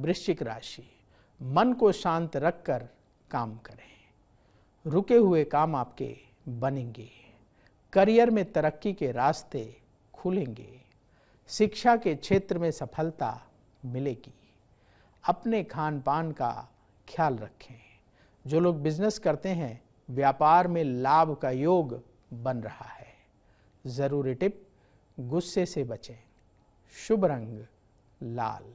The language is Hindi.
वृश्चिक राशि मन को शांत रखकर काम करें रुके हुए काम आपके बनेंगे करियर में तरक्की के रास्ते खुलेंगे शिक्षा के क्षेत्र में सफलता मिलेगी अपने खान पान का ख्याल रखें जो लोग बिजनेस करते हैं व्यापार में लाभ का योग बन रहा है ज़रूरी टिप गुस्से से बचें शुभ रंग लाल